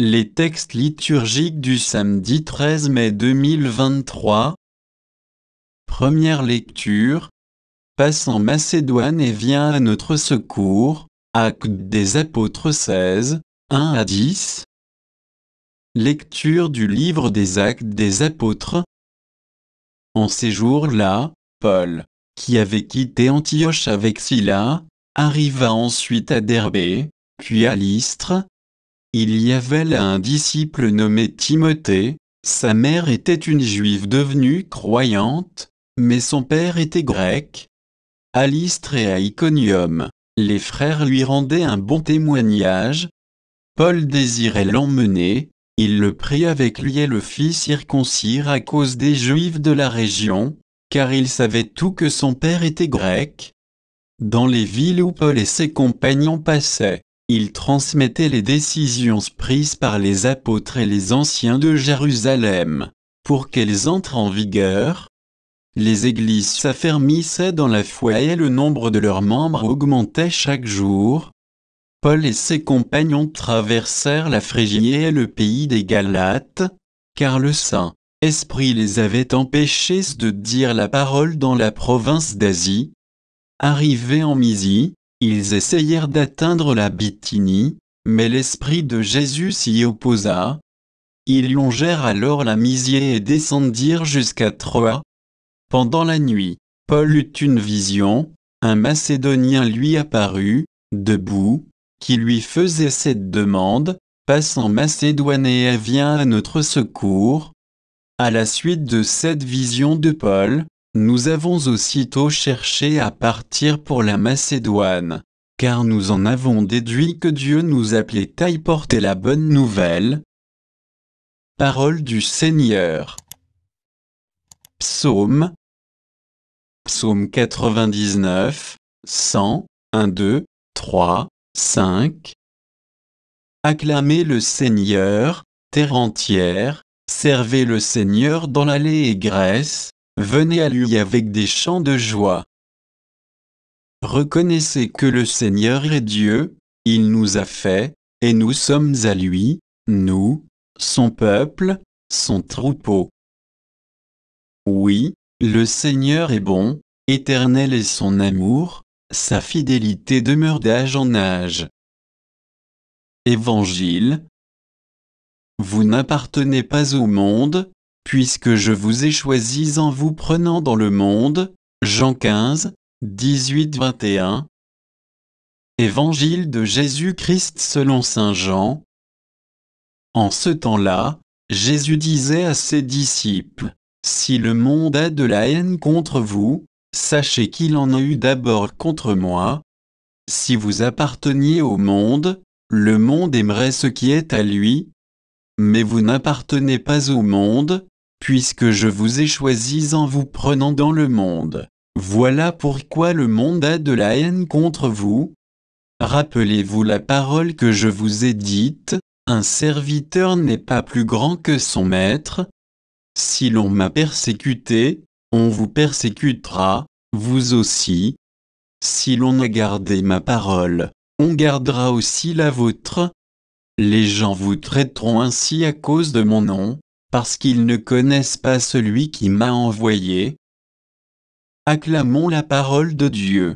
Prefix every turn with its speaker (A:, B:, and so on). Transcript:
A: Les textes liturgiques du samedi 13 mai 2023 Première lecture Passe en Macédoine et viens à notre secours, Actes des Apôtres 16, 1 à 10 Lecture du livre des Actes des Apôtres En ces jours-là, Paul, qui avait quitté Antioche avec Sylla, arriva ensuite à Derbé, puis à Lystre, il y avait là un disciple nommé Timothée, sa mère était une juive devenue croyante, mais son père était grec. À et à Iconium, les frères lui rendaient un bon témoignage. Paul désirait l'emmener, il le prit avec lui et le fit circoncire à cause des juifs de la région, car il savait tout que son père était grec. Dans les villes où Paul et ses compagnons passaient, il transmettait les décisions prises par les apôtres et les anciens de Jérusalem, pour qu'elles entrent en vigueur. Les églises s'affermissaient dans la foi et le nombre de leurs membres augmentait chaque jour. Paul et ses compagnons traversèrent la Phrygie et le pays des Galates, car le Saint Esprit les avait empêchés de dire la parole dans la province d'Asie. Arrivés en Misie, ils essayèrent d'atteindre la Bithynie, mais l'Esprit de Jésus s'y opposa. Ils longèrent alors la Misier et descendirent jusqu'à Troie. Pendant la nuit, Paul eut une vision, un Macédonien lui apparut, debout, qui lui faisait cette demande, passe Macédoine et viens à notre secours. À la suite de cette vision de Paul, nous avons aussitôt cherché à partir pour la Macédoine, car nous en avons déduit que Dieu nous appelait taille y porter la bonne nouvelle. Parole du Seigneur. Psaume Psaume 99, 100, 1, 2, 3, 5 Acclamez le Seigneur, terre entière, servez le Seigneur dans l'allée et Grèce. Venez à lui avec des chants de joie. Reconnaissez que le Seigneur est Dieu, il nous a fait, et nous sommes à lui, nous, son peuple, son troupeau. Oui, le Seigneur est bon, éternel est son amour, sa fidélité demeure d'âge en âge. Évangile Vous n'appartenez pas au monde, puisque je vous ai choisis en vous prenant dans le monde. Jean 15, 18-21 Évangile de Jésus-Christ selon Saint Jean En ce temps-là, Jésus disait à ses disciples, Si le monde a de la haine contre vous, sachez qu'il en a eu d'abord contre moi. Si vous apparteniez au monde, le monde aimerait ce qui est à lui, mais vous n'appartenez pas au monde, puisque je vous ai choisis en vous prenant dans le monde. Voilà pourquoi le monde a de la haine contre vous. Rappelez-vous la parole que je vous ai dite, un serviteur n'est pas plus grand que son maître. Si l'on m'a persécuté, on vous persécutera, vous aussi. Si l'on a gardé ma parole, on gardera aussi la vôtre. Les gens vous traiteront ainsi à cause de mon nom parce qu'ils ne connaissent pas celui qui m'a envoyé. Acclamons la parole de Dieu.